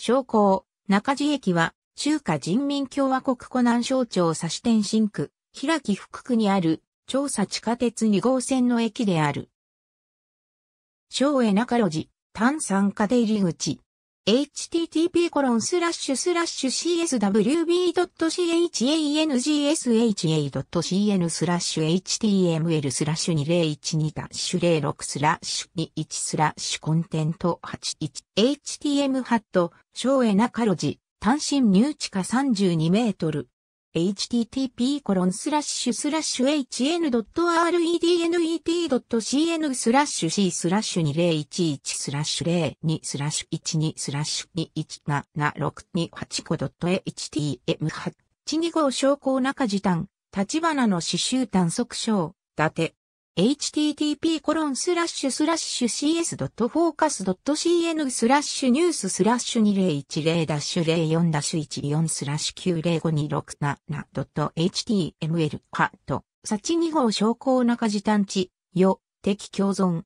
商工、中地駅は、中華人民共和国湖南省庁差支店新区、平木福区にある、調査地下鉄2号線の駅である。省営中路地、炭酸化出入り口。http コロンスラッシュスラッシュ cswb.changsha.ca.cn スラッシュ html スラッシュ2012ダッシュ06スラッシュ21スラッシュコンテント 81htm ハット、省エナカロジ、単身入地下32メートル。http コロンスラッシュスラッシュ hn.rednet.cn スラッシュ c スラッシュ2011スラッシュ02スラッシュ12スラッシュ217628個 .htm825 昇降中時短、立花の刺繍短足章、伊達。http コロンスラッシュスラッシュ cs.focus.cn スラッシュニューススラッシュ2010ダッシュ04ダッシュ14スラッシュ 9052677.html ハット、サチ2号昇降中時探知、よ、敵共存。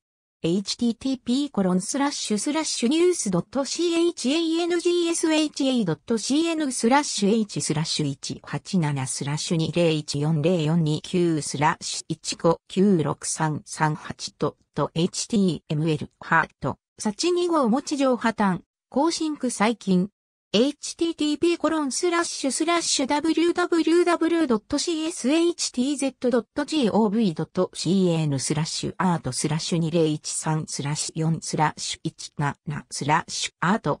http://news.changsha.cn スラッシュ h スラッシュ187スラッシュ20140429スラッシュ1596338と html ハート、サチ2お持ち上破綻、更新区最近、http://www.cshzt.gov.cn T. スラッシュアートスラッシュ2013スラッシュ4スラッシュ17スラッシュアート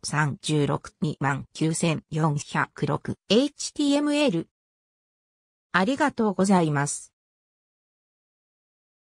3629406 html ありがとうございます。